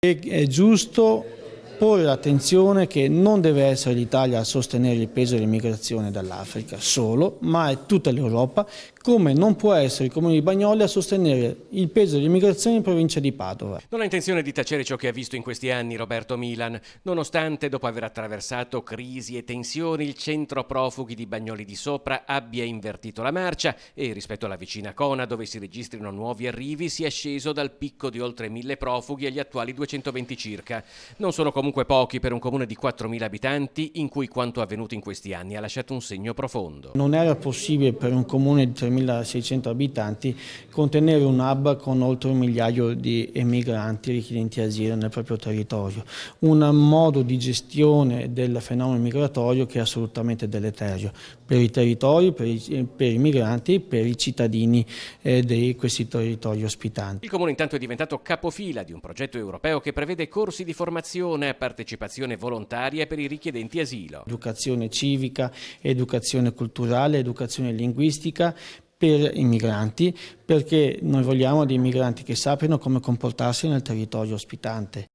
È giusto porre l'attenzione che non deve essere l'Italia a sostenere il peso dell'immigrazione dall'Africa solo, ma è tutta l'Europa come non può essere il Comune di Bagnoli a sostenere il peso dell'immigrazione in provincia di Padova. Non ha intenzione di tacere ciò che ha visto in questi anni Roberto Milan, nonostante dopo aver attraversato crisi e tensioni il centro profughi di Bagnoli di Sopra abbia invertito la marcia e rispetto alla vicina Cona dove si registrano nuovi arrivi si è sceso dal picco di oltre mille profughi agli attuali 220 circa. Non sono comunque pochi per un comune di 4000 abitanti in cui quanto avvenuto in questi anni ha lasciato un segno profondo. Non era possibile per un comune di 3000 3.600 abitanti, contenere un hub con oltre un migliaio di emigranti richiedenti asilo nel proprio territorio. Un modo di gestione del fenomeno migratorio che è assolutamente deleterio per i territori, per i, per i migranti, per i cittadini eh, di questi territori ospitanti. Il comune intanto è diventato capofila di un progetto europeo che prevede corsi di formazione, a partecipazione volontaria per i richiedenti asilo. Educazione civica, educazione culturale, educazione linguistica per i migranti perché noi vogliamo dei migranti che sappiano come comportarsi nel territorio ospitante.